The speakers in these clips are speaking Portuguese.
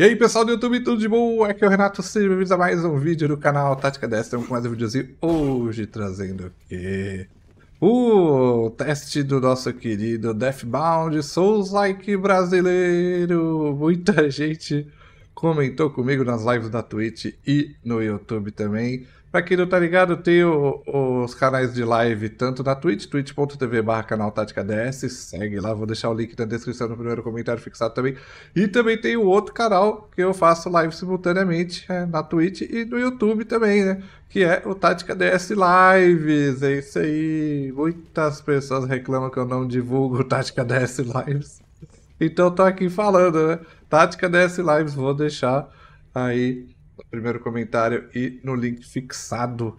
E aí pessoal do YouTube, tudo de bom? Aqui é o Renato, sejam bem-vindos a mais um vídeo do canal Tática 10. Estamos com mais um videozinho hoje trazendo o quê? O teste do nosso querido Deathbound Souls Like Brasileiro. Muita gente comentou comigo nas lives da Twitch e no YouTube também. Pra quem não tá ligado, tem os canais de live tanto na Twitch, twitch.tv barra canal Tática DS, segue lá, vou deixar o link na descrição no primeiro comentário fixado também. E também tem o outro canal que eu faço live simultaneamente é, na Twitch e no YouTube também, né? Que é o Tática DS Lives, é isso aí. Muitas pessoas reclamam que eu não divulgo Tática DS Lives. Então tô aqui falando, né? Tática DS Lives, vou deixar aí primeiro comentário e no link fixado.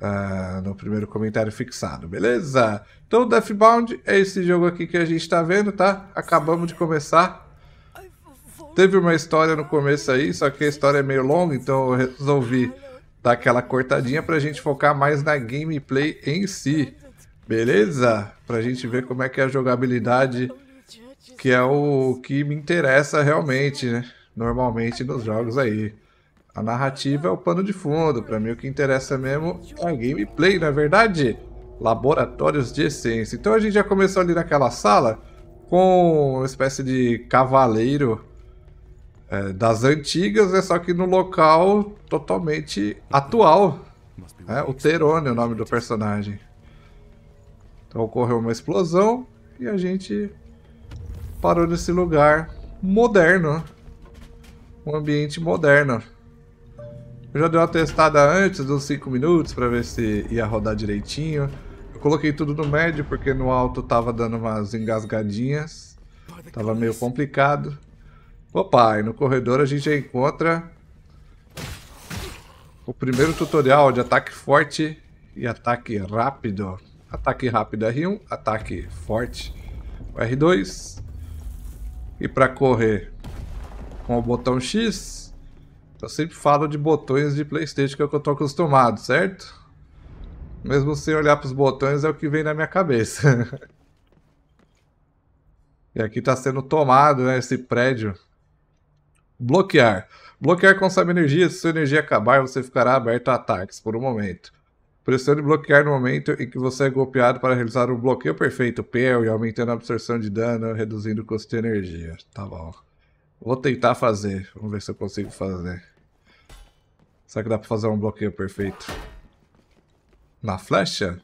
Uh, no primeiro comentário fixado, beleza? Então, Deathbound é esse jogo aqui que a gente tá vendo, tá? Acabamos de começar. Teve uma história no começo aí, só que a história é meio longa, então eu resolvi dar aquela cortadinha pra gente focar mais na gameplay em si, beleza? Pra gente ver como é que é a jogabilidade, que é o que me interessa realmente, né? Normalmente nos jogos aí. A narrativa é o pano de fundo, para mim o que interessa mesmo é a gameplay, não é verdade. Laboratórios de essência. Então a gente já começou ali naquela sala com uma espécie de cavaleiro é, das antigas, né? só que no local totalmente atual. Né? o Terone é o nome do personagem. Então ocorreu uma explosão e a gente parou nesse lugar moderno. Um ambiente moderno. Eu já dei uma testada antes dos 5 minutos para ver se ia rodar direitinho. Eu coloquei tudo no médio porque no alto tava dando umas engasgadinhas. Tava meio complicado. Opa, e no corredor a gente encontra o primeiro tutorial de ataque forte e ataque rápido. Ataque rápido R1, ataque forte R2. E para correr com o botão X, eu sempre falo de botões de Playstation, que é o que eu tô acostumado, certo? Mesmo sem olhar para os botões, é o que vem na minha cabeça. e aqui está sendo tomado, né, esse prédio. Bloquear. Bloquear consome energia. Se sua energia acabar, você ficará aberto a ataques por um momento. Pressione bloquear no momento em que você é golpeado para realizar um bloqueio perfeito, e aumentando a absorção de dano, reduzindo o custo de energia. Tá bom. Vou tentar fazer. Vamos ver se eu consigo fazer. Será que dá pra fazer um bloqueio perfeito? Na flecha?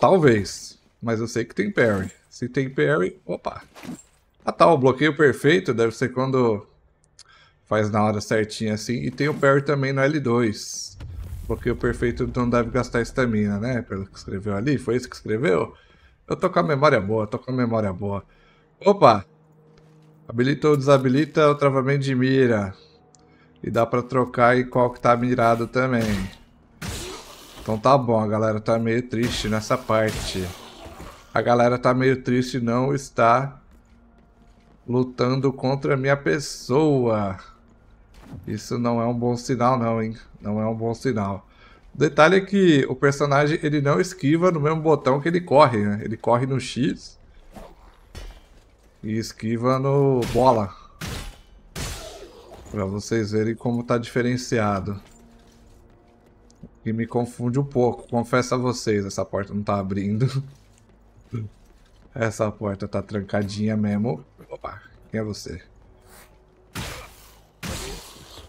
Talvez. Mas eu sei que tem parry. Se tem parry... Opa! Ah tá, o bloqueio perfeito deve ser quando faz na hora certinha assim. E tem o parry também no L2. Bloqueio perfeito não deve gastar estamina, né? Pelo que escreveu ali. Foi isso que escreveu? Eu tô com a memória boa, tô com a memória boa. Opa! Habilita ou desabilita é o travamento de mira. E dá pra trocar e qual que tá mirado também. Então tá bom, a galera tá meio triste nessa parte. A galera tá meio triste não está lutando contra a minha pessoa. Isso não é um bom sinal não, hein? Não é um bom sinal. O detalhe é que o personagem ele não esquiva no mesmo botão que ele corre, né? Ele corre no X e esquiva no bola. Pra vocês verem como tá diferenciado. E me confunde um pouco, confesso a vocês, essa porta não tá abrindo. Essa porta tá trancadinha mesmo. Opa, quem é você?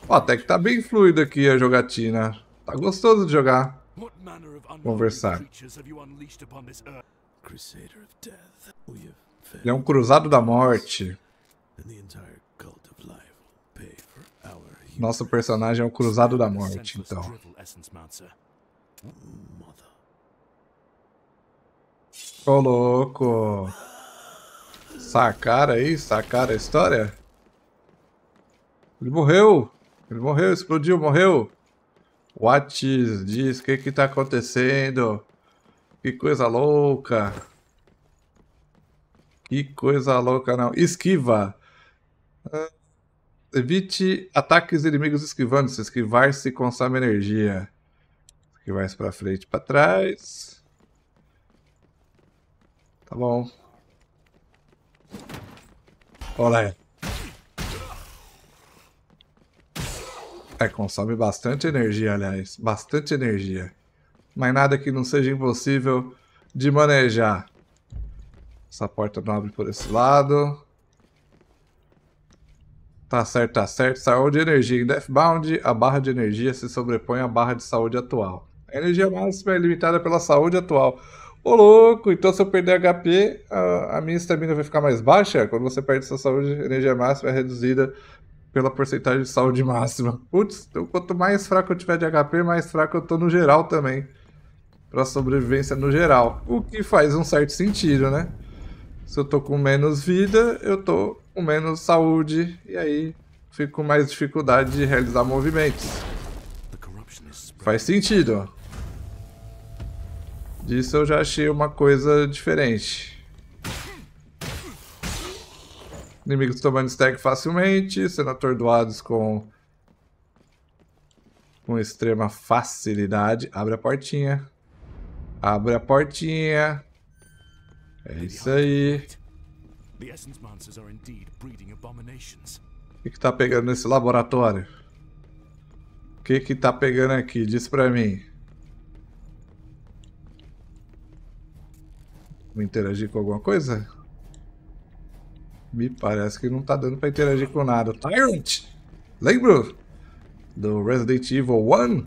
Ó, até que tá bem fluido aqui a jogatina. Tá gostoso de jogar. Conversar. Ele é um cruzado da morte. Nosso personagem é o Cruzado da Morte, então. Ô louco! Sacaram aí? Sacaram a história? Ele morreu! Ele morreu, explodiu, morreu! What is this? O que que tá acontecendo? Que coisa louca! Que coisa louca não! Esquiva! Ah. Evite ataques inimigos esquivando-se. Esquivar-se consome energia. Esquivar-se pra frente e pra trás. Tá bom. Olé. É, consome bastante energia, aliás. Bastante energia. Mas nada que não seja impossível de manejar. Essa porta não abre por esse lado. Tá certo, tá certo. Saúde e energia. Em Deathbound, a barra de energia se sobrepõe à barra de saúde atual. A energia máxima é limitada pela saúde atual. Ô louco, então se eu perder HP, a, a minha estamina vai ficar mais baixa? Quando você perde sua saúde, a energia máxima é reduzida pela porcentagem de saúde máxima. Putz, então quanto mais fraco eu tiver de HP, mais fraco eu tô no geral também. Pra sobrevivência no geral. O que faz um certo sentido, né? Se eu tô com menos vida, eu tô com menos saúde e aí fico com mais dificuldade de realizar movimentos. Faz sentido. Disso eu já achei uma coisa diferente. Inimigos tomando stack facilmente, sendo atordoados com com extrema facilidade. Abre a portinha. Abre a portinha. É isso aí. The essence monsters are indeed breeding abominations. O que, tá pegando nesse laboratório? O que que tá pegando aqui? Diz pra mim. Vou interagir com alguma coisa? Me parece que não tá dando pra interagir com nada. Tyrant! Lembro do Resident Evil 1?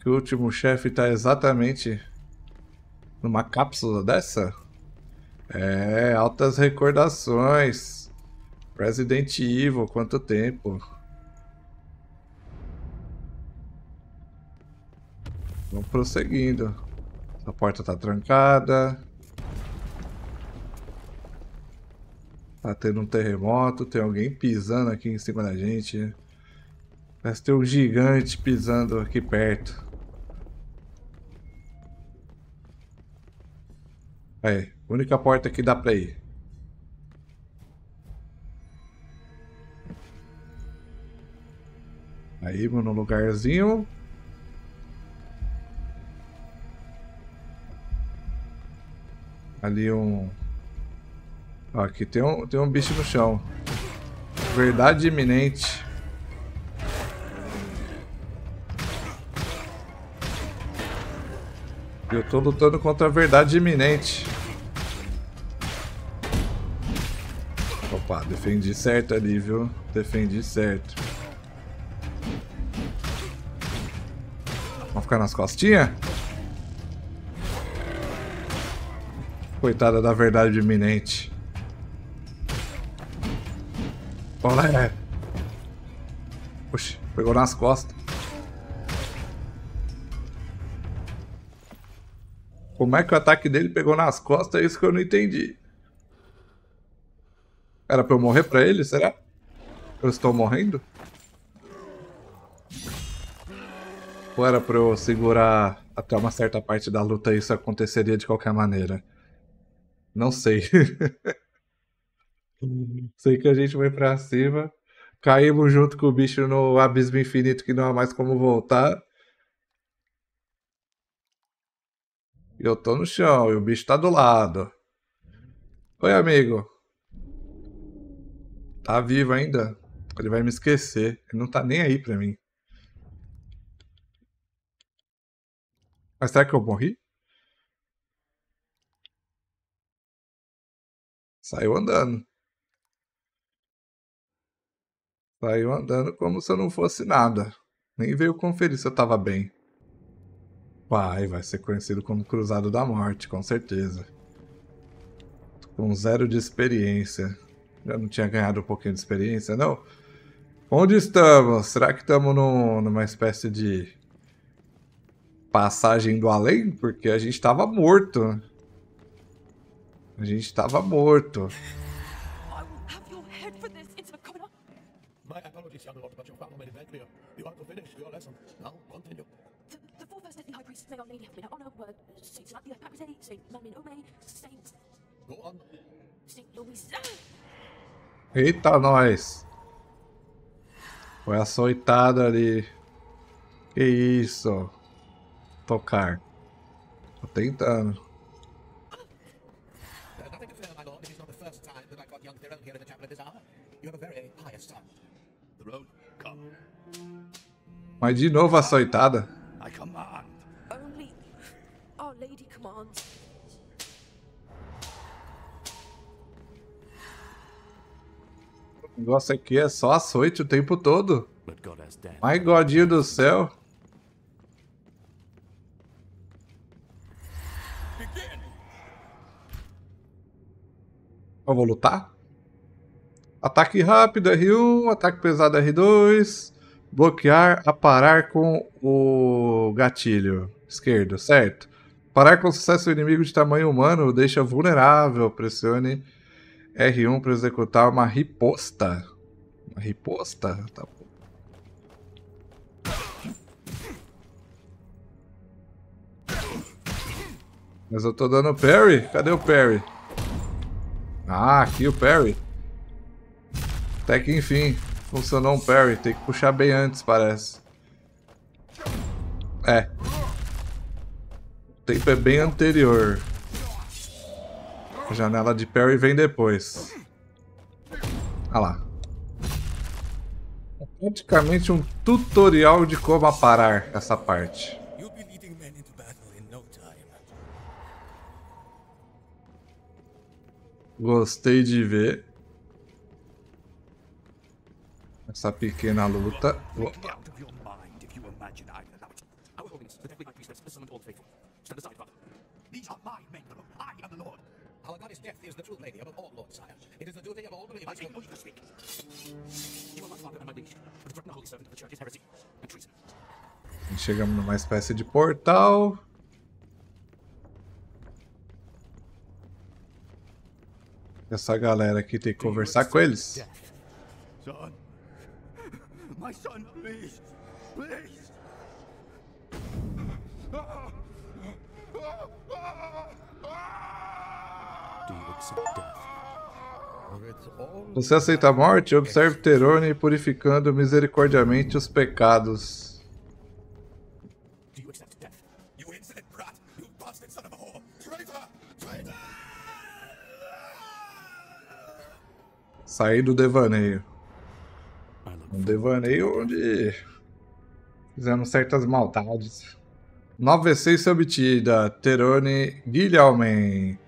Que o último chefe tá exatamente numa cápsula dessa? É, altas recordações. Resident Evil, quanto tempo. Vamos prosseguindo. A porta tá trancada. Tá tendo um terremoto, tem alguém pisando aqui em cima da gente. Parece ter um gigante pisando aqui perto. Aí. Única porta que dá pra ir. Aí, mano, lugarzinho. Ali um... Ó, aqui tem um, tem um bicho no chão. Verdade iminente. Eu tô lutando contra a verdade iminente. lá, defendi certo ali, viu? Defendi certo. Vamos ficar nas costinhas? Coitada da verdade iminente. Olha, é. Oxi, pegou nas costas. Como é que o ataque dele pegou nas costas? É isso que eu não entendi. Era pra eu morrer pra ele, será? Eu estou morrendo? Ou era pra eu segurar até uma certa parte da luta e isso aconteceria de qualquer maneira? Não sei. sei que a gente foi pra cima, caímos junto com o bicho no abismo infinito que não há mais como voltar. Eu tô no chão e o bicho tá do lado. Oi, amigo. Tá vivo ainda? Ele vai me esquecer. Ele não tá nem aí pra mim. Mas será que eu morri? Saiu andando. Saiu andando como se eu não fosse nada. Nem veio conferir se eu tava bem. Vai, vai ser conhecido como Cruzado da Morte, com certeza. Com zero de experiência. Já não tinha ganhado um pouquinho de experiência, não? Onde estamos? Será que estamos num, numa espécie de passagem do além? Porque a gente estava morto. A gente estava morto. Saint Louis. Eita, nós! Foi açoitado ali. Que isso? Tocar. Tô tentando. Mas de novo açoitada. O negócio aqui é só açoite o tempo todo. Ai, godinho do céu. Eu vou lutar? Ataque rápido R1, ataque pesado R2, bloquear, aparar com o gatilho esquerdo, certo? Parar com sucesso o inimigo de tamanho humano deixa vulnerável, pressione R1 para executar uma riposta. Uma riposta? Tá bom. Mas eu tô dando parry? Cadê o parry? Ah, aqui o parry. Até que enfim, funcionou um parry. Tem que puxar bem antes, parece. É. O tempo é bem anterior. Janela de parry vem depois. Olha ah lá. É praticamente um tutorial de como aparar essa parte. Gostei de ver essa pequena luta. Opa. Death is the true lady of all lords, sire. It is the duty of all believers. I take no to speak. You are my father and my liege, but threaten a holy servant of the church is heresy and treason. Chegamos numa espécie de portal. Essa galera aqui tem que conversar com eles. Son, my son, please. Você aceita a morte? Observe Terone purificando misericordiamente os pecados. Sair do devaneio. Um devaneio onde fizemos certas maldades. 9 V6 obtida. Terone Guilherme.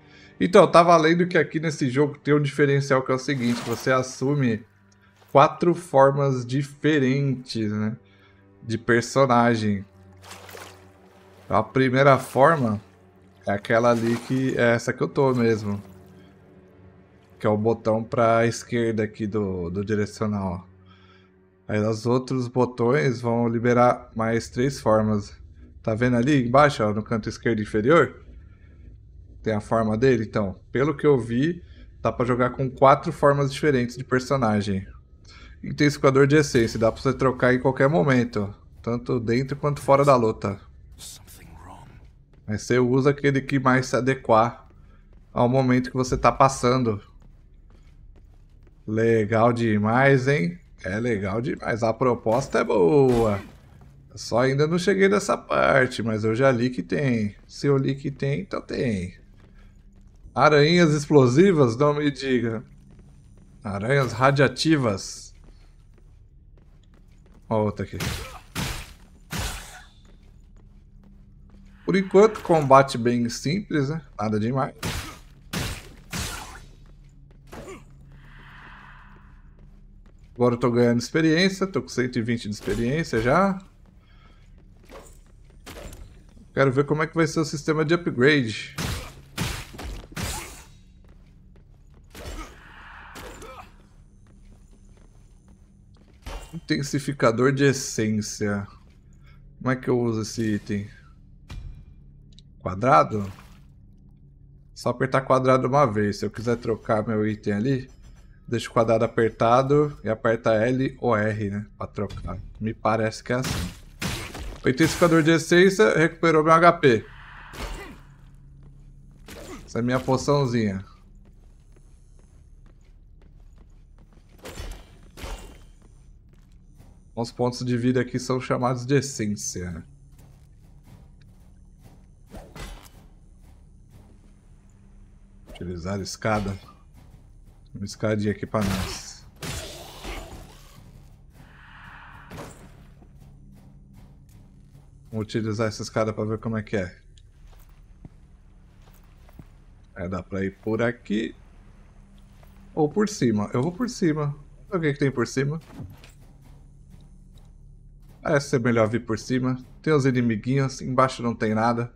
Então, eu tava lendo que aqui nesse jogo tem um diferencial que é o seguinte, você assume quatro formas diferentes, né? De personagem. A primeira forma é aquela ali que é essa que eu tô mesmo. Que é o botão pra esquerda aqui do, do direcional. Aí os outros botões vão liberar mais três formas. Tá vendo ali embaixo, ó, no canto esquerdo inferior? Tem a forma dele? Então, pelo que eu vi, dá para jogar com quatro formas diferentes de personagem. Intensificador de essência, dá para você trocar em qualquer momento, tanto dentro quanto fora da luta. Mas você usa aquele que mais se adequar ao momento que você tá passando. Legal demais, hein? É legal demais. A proposta é boa. Só ainda não cheguei nessa parte, mas eu já li que tem. Se eu li que tem, então tem. Aranhas explosivas? Não me diga. Aranhas radiativas. Ó, outra aqui. Por enquanto, combate bem simples, né? Nada demais. Agora eu tô ganhando experiência, tô com 120 de experiência já. Quero ver como é que vai ser o sistema de upgrade. Intensificador de essência. Como é que eu uso esse item? Quadrado? Só apertar quadrado uma vez. Se eu quiser trocar meu item ali, deixo o quadrado apertado e aperta L ou R, né? Pra trocar. Me parece que é assim. O intensificador de essência recuperou meu HP. Essa é minha poçãozinha. Os pontos de vida aqui são chamados de essência. Utilizar escada. Uma escadinha aqui para nós. Vamos utilizar essa escada para ver como é que é. É, dá pra ir por aqui. Ou por cima. Eu vou por cima. O que, que tem por cima? Parece é, ser é melhor vir por cima. Tem os inimiguinhos, embaixo não tem nada.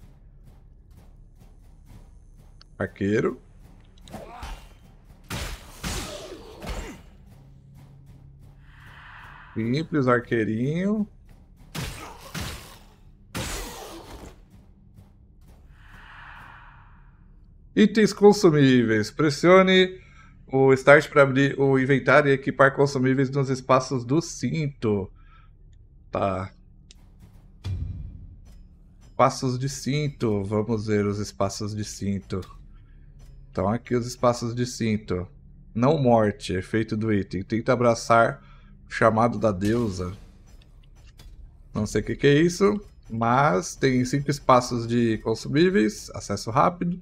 Arqueiro. Simples, arqueirinho. Itens consumíveis. Pressione o Start para abrir o inventário e equipar consumíveis nos espaços do cinto passos Espaços de cinto. Vamos ver os espaços de cinto. Então aqui os espaços de cinto. Não morte, efeito do item. Tenta abraçar o chamado da deusa. Não sei o que, que é isso, mas tem cinco espaços de consumíveis, acesso rápido.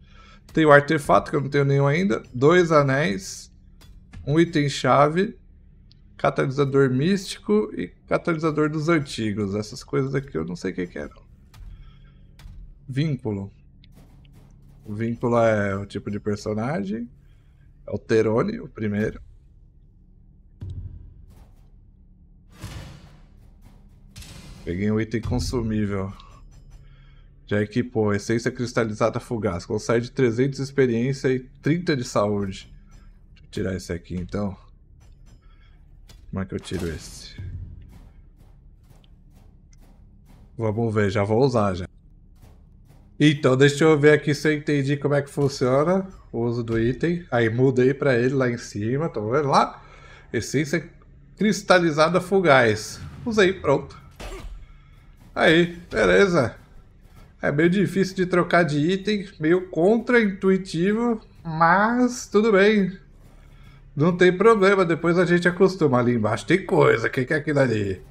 Tem o artefato, que eu não tenho nenhum ainda. Dois anéis. Um item-chave. Catalisador místico e catalisador dos antigos. Essas coisas aqui eu não sei o que, que é. Não. Vínculo. O vínculo é o tipo de personagem. É o Terone, o primeiro. Peguei um item consumível. Já equipou. Essência cristalizada fugaz. Concede 300 de experiência e 30 de saúde. Deixa eu tirar esse aqui então. Como é que eu tiro esse? Vamos ver, já vou usar já. Então, deixa eu ver aqui se eu entendi como é que funciona o uso do item. Aí mudei para ele lá em cima, tô tá vendo lá. Essência é cristalizada fugaz. Usei, pronto. Aí, beleza. É meio difícil de trocar de item, meio contra-intuitivo, mas tudo bem. Não tem problema, depois a gente acostuma. Ali embaixo tem coisa, o que, que é aquilo ali?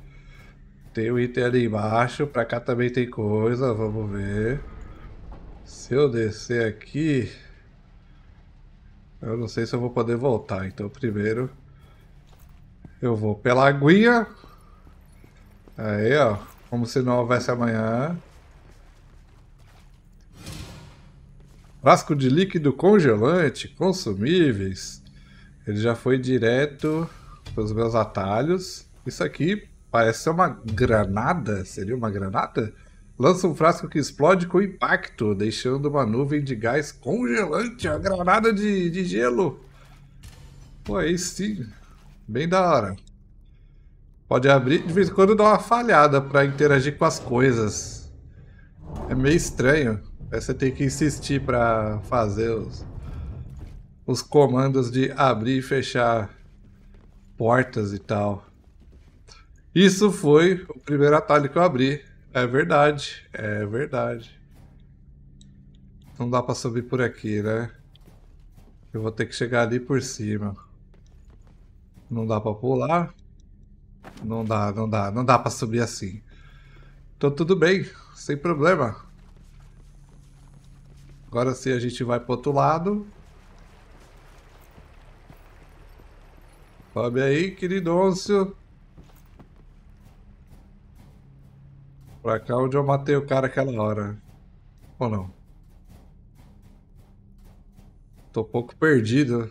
Tem o um item ali embaixo, pra cá também tem coisa, vamos ver. Se eu descer aqui... Eu não sei se eu vou poder voltar, então primeiro... Eu vou pela aguinha. Aí, ó. Como se não houvesse amanhã. Frasco de líquido congelante, consumíveis, ele já foi direto pelos meus atalhos. Isso aqui parece ser uma granada. Seria uma granada? Lança um frasco que explode com impacto, deixando uma nuvem de gás congelante. A granada de, de gelo. Pô, aí sim. Bem da hora. Pode abrir. De vez em quando dá uma falhada para interagir com as coisas. É meio estranho. Aí você tem que insistir para fazer os os comandos de abrir e fechar portas e tal. Isso foi o primeiro atalho que eu abri. É verdade, é verdade. Não dá pra subir por aqui, né? Eu vou ter que chegar ali por cima. Não dá pra pular. Não dá, não dá, não dá pra subir assim. Então tudo bem, sem problema. Agora sim a gente vai pro outro lado. Sobe aí, queridôncio. Pra cá onde eu matei o cara aquela hora. Ou não? Tô um pouco perdido.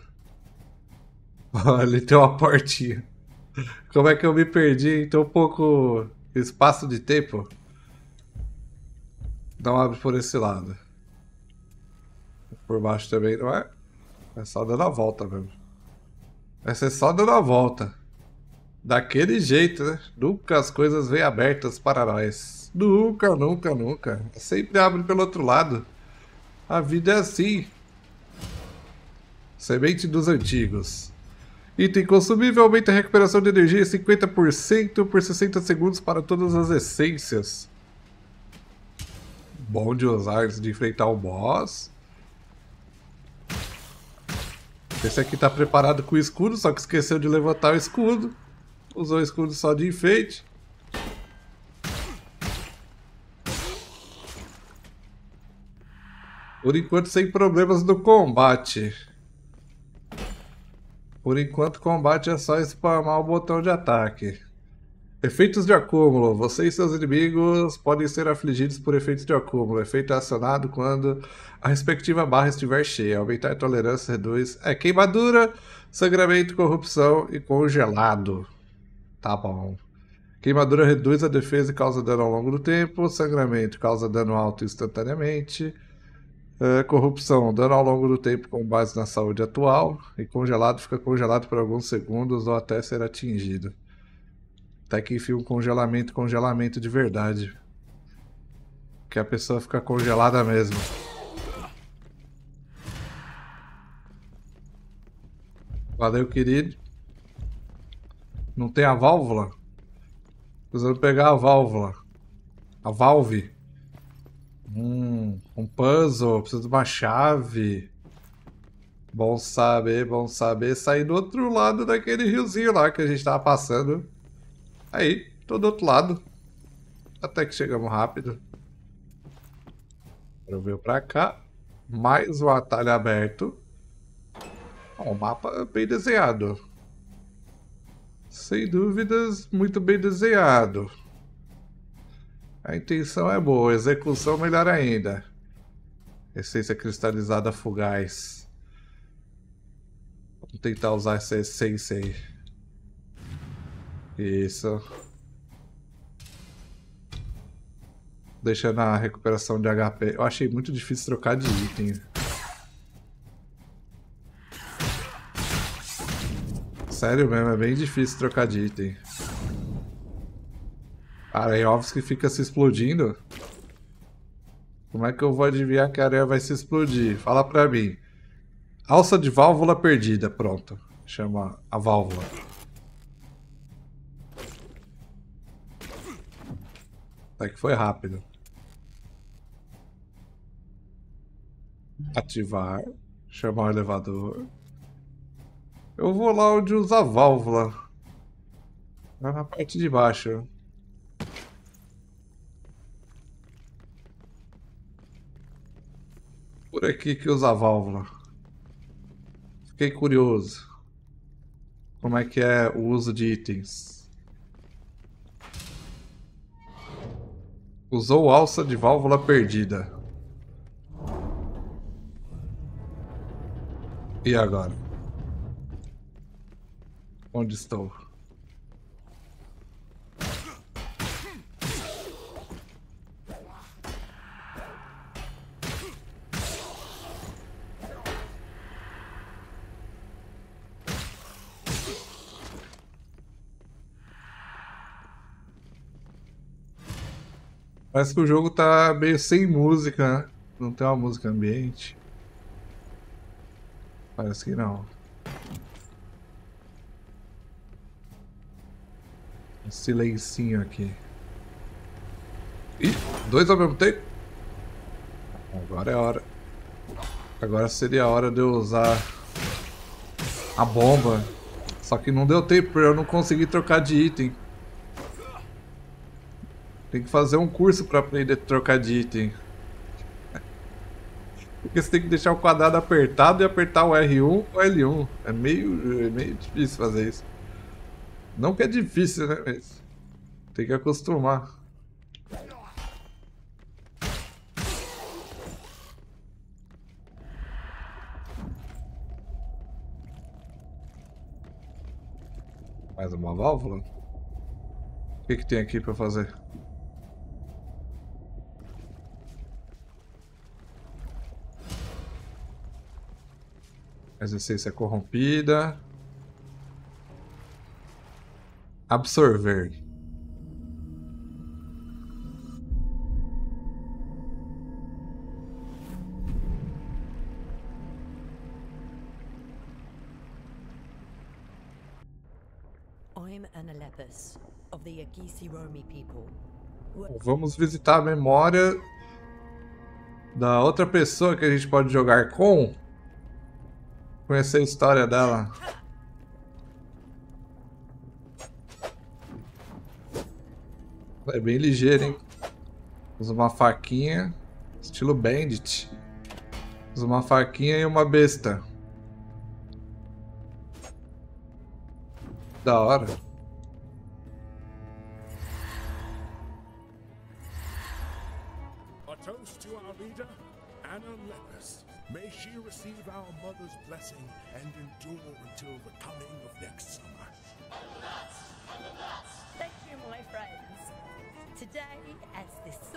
Ali tem uma portinha. Como é que eu me perdi em tão pouco espaço de tempo? Não abre por esse lado. Por baixo também, não é? É só dando a volta mesmo. Vai ser só dando a volta. Daquele jeito, né? Nunca as coisas vêm abertas para nós. Nunca, nunca, nunca. Sempre abre pelo outro lado. A vida é assim. Semente dos antigos. Item consumível aumenta a recuperação de energia em 50% por 60 segundos para todas as essências. Bom de usar antes de enfrentar o boss. Esse aqui tá preparado com o escudo, só que esqueceu de levantar o escudo. Usou o escudo só de enfeite. Por enquanto sem problemas no combate. Por enquanto combate é só spamar o botão de ataque. Efeitos de acúmulo. Você e seus inimigos podem ser afligidos por efeitos de acúmulo. Efeito é acionado quando a respectiva barra estiver cheia. Aumentar a tolerância reduz. É queimadura, sangramento, corrupção e congelado. Tá bom. Queimadura reduz a defesa e causa dano ao longo do tempo. Sangramento causa dano alto instantaneamente. Uh, corrupção, dano ao longo do tempo com base na saúde atual. E congelado fica congelado por alguns segundos ou até ser atingido. Até que enfia o congelamento, congelamento de verdade. Que a pessoa fica congelada mesmo. Valeu, querido. Não tem a válvula? preciso pegar a válvula. A valve. Hum, um puzzle. Preciso de uma chave. Bom saber, bom saber. Sair do outro lado daquele riozinho lá que a gente tava passando. Aí, tô do outro lado. Até que chegamos rápido. Eu veio pra cá. Mais um atalho aberto. O um mapa bem desenhado. Sem dúvidas, muito bem desenhado. A intenção é boa, a execução melhor ainda. Essência cristalizada fugaz. Vamos tentar usar essa essência aí. Isso. Deixando a recuperação de HP. Eu achei muito difícil trocar de item. Sério mesmo, é bem difícil trocar de item. que fica se explodindo. Como é que eu vou adivinhar que a areia vai se explodir? Fala pra mim. Alça de válvula perdida, pronto. Chama a válvula. Até que foi rápido. Ativar. Chamar o elevador. Eu vou lá onde usa a válvula. Na parte de baixo. Por aqui que usa a válvula. Fiquei curioso. Como é que é o uso de itens. Usou alça de válvula perdida. E agora? Onde estou? Parece que o jogo tá meio sem música, né? Não tem uma música ambiente. Parece que não. Um silencinho aqui. Ih, dois ao mesmo tempo? Agora é a hora. Agora seria a hora de eu usar a bomba. Só que não deu tempo, eu não consegui trocar de item. Tem que fazer um curso para aprender a de item. Porque você tem que deixar o quadrado apertado e apertar o R1 ou L1. É meio, é meio difícil fazer isso. Não que é difícil, né? Mas tem que acostumar. Mais uma válvula? O que, que tem aqui para fazer? Mas essência é corrompida. Absorver. Vamos visitar a memória da outra pessoa que a gente pode jogar com. Conhecer a história dela. É bem ligeiro, hein? Usa uma faquinha, estilo bandit. Usa uma faquinha e uma besta. Da hora.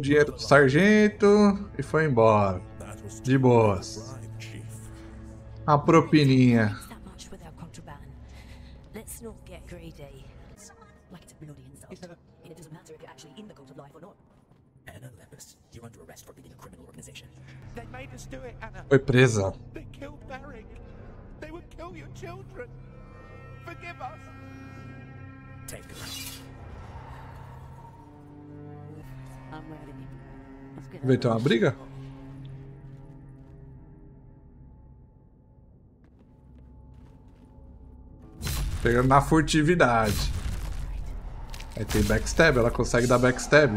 o dinheiro do sargento e foi embora. De boas. A propininha. Foi presa. Vai ter uma briga? Pegando na furtividade. Aí tem backstab, ela consegue dar backstab.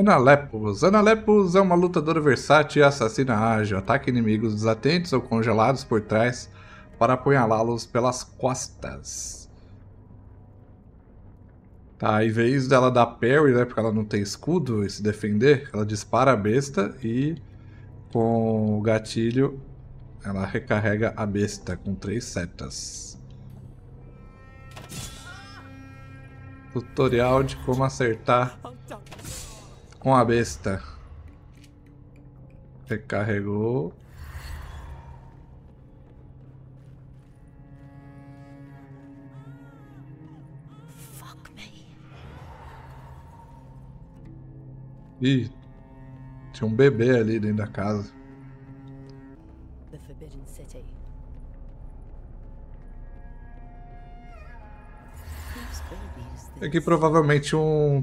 Analepus. Analepus é uma lutadora versátil e assassina ágil. Ataca inimigos desatentes ou congelados por trás para apunhalá-los pelas costas. Tá, em vez dela dar parry, né, porque ela não tem escudo e se defender, ela dispara a besta e com o gatilho ela recarrega a besta com três setas. Tutorial de como acertar com a besta. Recarregou. Ih, tinha um bebê ali dentro da casa. É que provavelmente um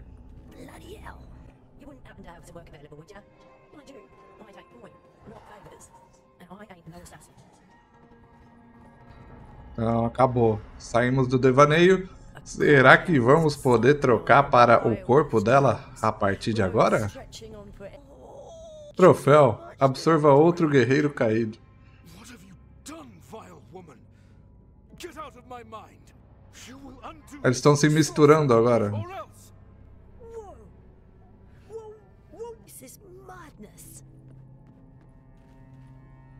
Não, acabou. Saímos do devaneio. Será que vamos poder trocar para o corpo dela a partir de agora? Troféu. Absorva outro guerreiro caído. Eles estão se misturando agora.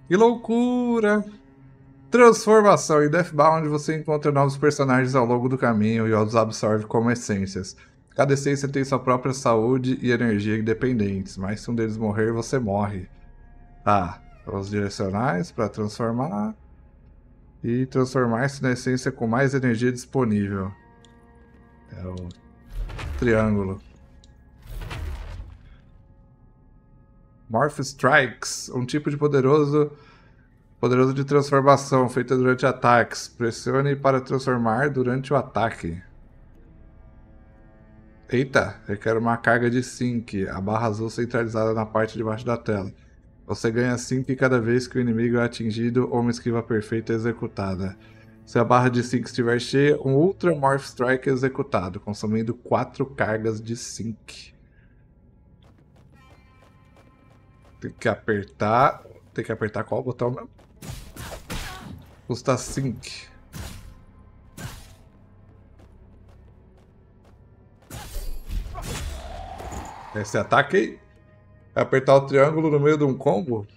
Que loucura! Transformação. Em Deathbound você encontra novos personagens ao longo do caminho e os absorve como essências. Cada essência tem sua própria saúde e energia independentes, mas se um deles morrer, você morre. Tá, os direcionais para transformar. E transformar-se na essência com mais energia disponível. É o triângulo. Morph Strikes, um tipo de poderoso Poderoso de transformação, feita durante ataques. Pressione para transformar durante o ataque. Eita, requer uma carga de sync, a barra azul centralizada na parte de baixo da tela. Você ganha sync cada vez que o inimigo é atingido ou uma esquiva perfeita é executada. Se a barra de sync estiver cheia, um Ultra Morph Strike é executado, consumindo 4 cargas de sync. Tem que apertar... Tem que apertar qual botão mesmo? Custar 5. Esse ataque aí. É apertar o triângulo no meio de um combo.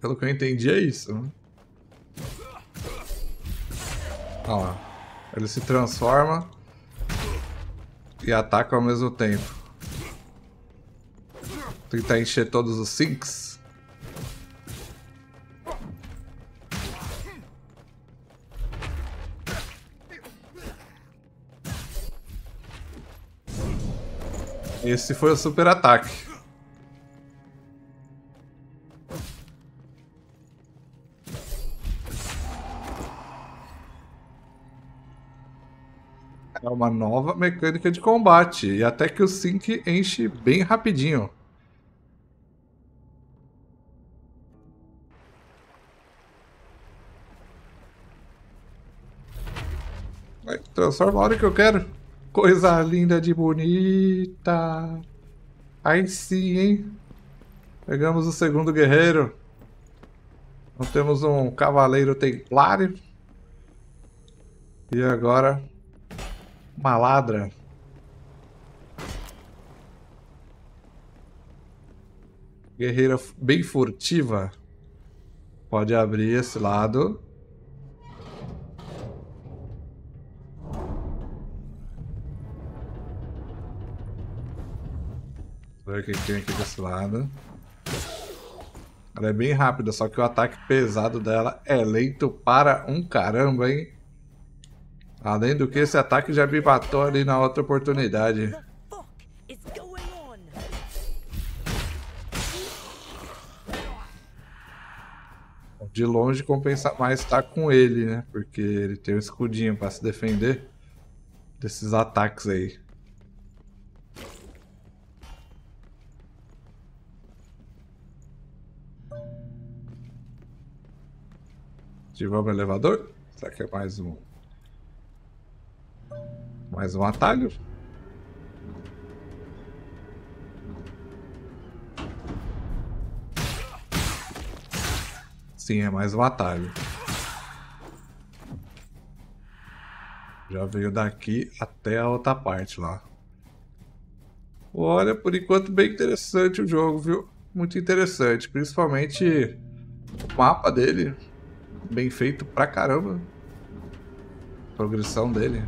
Pelo que eu entendi, é isso. Né? Olha lá. Ele se transforma e ataca ao mesmo tempo. Tentar encher todos os sinks. Esse foi o super ataque. É uma nova mecânica de combate. E até que o Sync enche bem rapidinho. Transforma a hora que eu quero. Coisa linda de bonita. Aí sim, hein? Pegamos o segundo guerreiro. Nós temos um cavaleiro templário. E agora... Uma ladra. Guerreira bem furtiva. Pode abrir esse lado. ver o que tem aqui desse lado. Ela é bem rápida, só que o ataque pesado dela é lento para um caramba, hein? Além do que, esse ataque já me matou ali na outra oportunidade. De longe compensa mais estar tá com ele, né? Porque ele tem um escudinho para se defender desses ataques aí. Ativamos o elevador. Será que é mais um? Mais um atalho? Sim, é mais um atalho. Já veio daqui até a outra parte lá. Olha, por enquanto bem interessante o jogo, viu? Muito interessante, principalmente o mapa dele bem feito pra caramba. A progressão dele.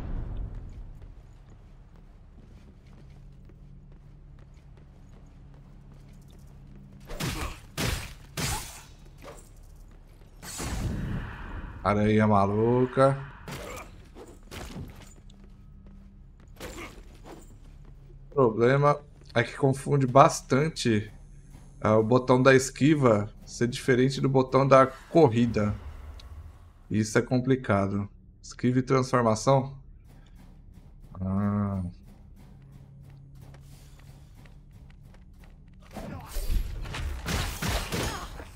Aranha maluca. O problema é que confunde bastante uh, o botão da esquiva ser diferente do botão da corrida. Isso é complicado. Esquive transformação? Ah.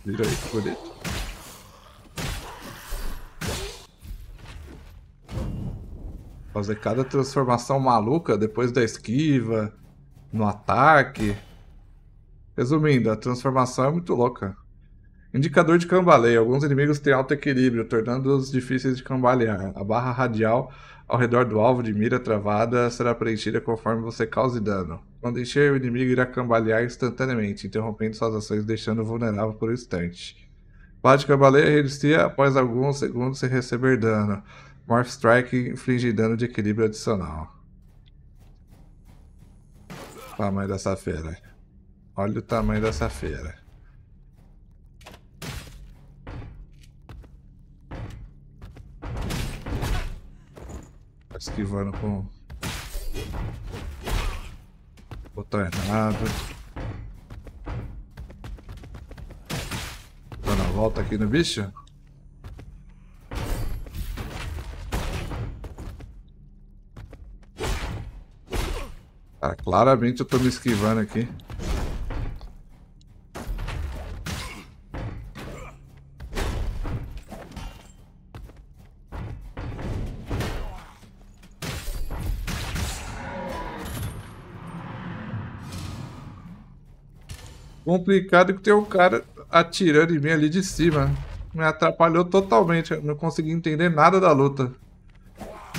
Vira aí, bonito. Fazer cada transformação maluca depois da esquiva, no ataque. Resumindo, a transformação é muito louca. Indicador de cambaleio. Alguns inimigos têm alto equilíbrio, tornando-os difíceis de cambalear. A barra radial ao redor do alvo de mira travada será preenchida conforme você cause dano. Quando encher, o inimigo irá cambalear instantaneamente, interrompendo suas ações deixando vulnerável por um instante. Barra de cambaleio resistir após alguns segundos sem receber dano. Morph Strike inflige dano de equilíbrio adicional. Tamanho dessa feira. Olha o tamanho dessa feira. esquivando com botão errado. Dando tá a volta aqui no bicho. Cara, tá, claramente eu tô me esquivando aqui. Complicado que tem um cara atirando em mim ali de cima. Me atrapalhou totalmente, não consegui entender nada da luta.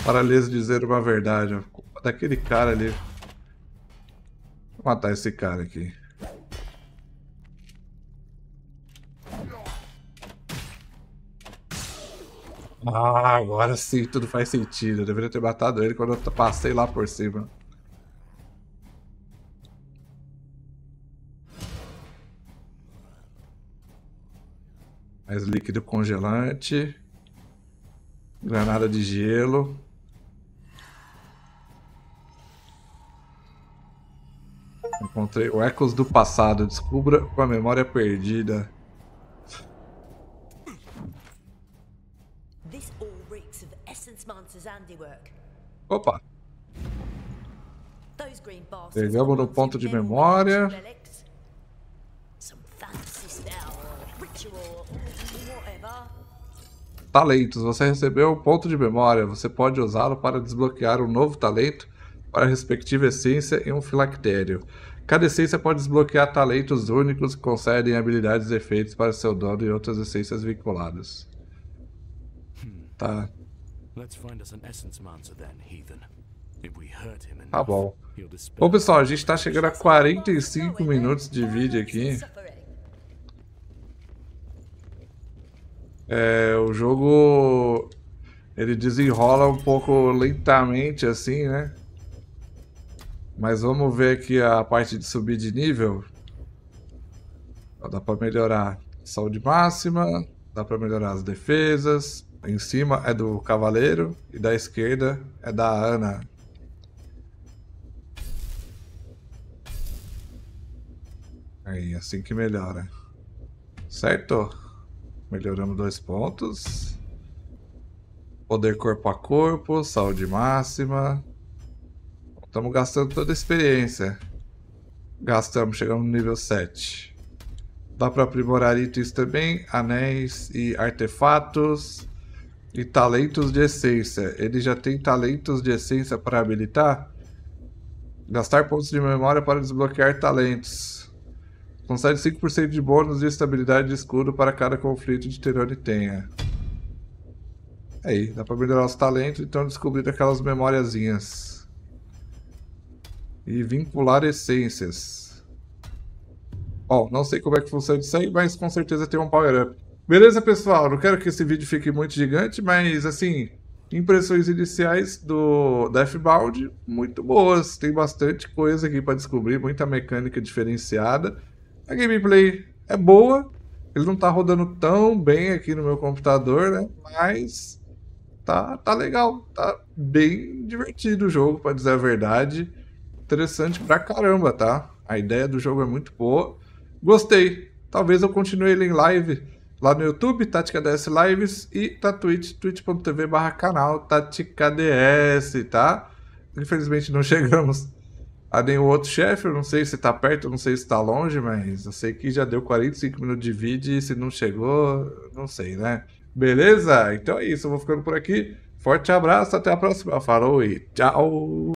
Para lhes dizer uma verdade, ó. daquele cara ali. Vou matar esse cara aqui. Ah, agora sim, tudo faz sentido. Eu deveria ter matado ele quando eu passei lá por cima. Mais líquido congelante. Granada de gelo. Encontrei o Ecos do Passado. Descubra com a memória perdida. Opa! Pegamos no ponto de memória. talentos. Você recebeu um ponto de memória. Você pode usá-lo para desbloquear um novo talento para a respectiva essência em um filactério. Cada essência pode desbloquear talentos únicos que concedem habilidades e efeitos para seu dono e outras essências vinculadas. Hmm. Tá. Tá bom. Bom, pessoal, a gente está chegando a 45 é é minutos de vídeo aqui. É, o jogo ele desenrola um pouco lentamente assim, né? Mas vamos ver aqui a parte de subir de nível. Dá para melhorar saúde máxima, dá para melhorar as defesas. Em cima é do cavaleiro e da esquerda é da Ana. Aí, assim que melhora. Certo? Melhoramos dois pontos. Poder corpo a corpo, saúde máxima. Estamos gastando toda a experiência. Gastamos, chegamos no nível 7. Dá para aprimorar itens também, anéis e artefatos. E talentos de essência. Ele já tem talentos de essência para habilitar? Gastar pontos de memória para desbloquear talentos. Concede 5% de bônus de estabilidade de escudo para cada conflito de terror que tenha. É aí, dá pra melhorar os talentos, então descobrir aquelas memóriazinhas. E vincular essências. Ó, não sei como é que funciona isso aí, mas com certeza tem um power-up. Beleza, pessoal? Não quero que esse vídeo fique muito gigante, mas assim... Impressões iniciais do Deathbound muito boas. Tem bastante coisa aqui para descobrir, muita mecânica diferenciada. A gameplay é boa. Ele não tá rodando tão bem aqui no meu computador, né? Mas tá, tá legal. Tá bem divertido o jogo, pra dizer a verdade. Interessante pra caramba, tá? A ideia do jogo é muito boa. Gostei. Talvez eu continue ele em live lá no YouTube, Tática DS Lives, e na Twitch, twitch.tv barra canal TáticaDS, tá? Infelizmente não chegamos a nenhum outro chefe. Eu não sei se tá perto, eu não sei se tá longe, mas eu sei que já deu 45 minutos de vídeo e se não chegou, não sei, né? Beleza? Então é isso, eu vou ficando por aqui. Forte abraço, até a próxima. Falou e tchau!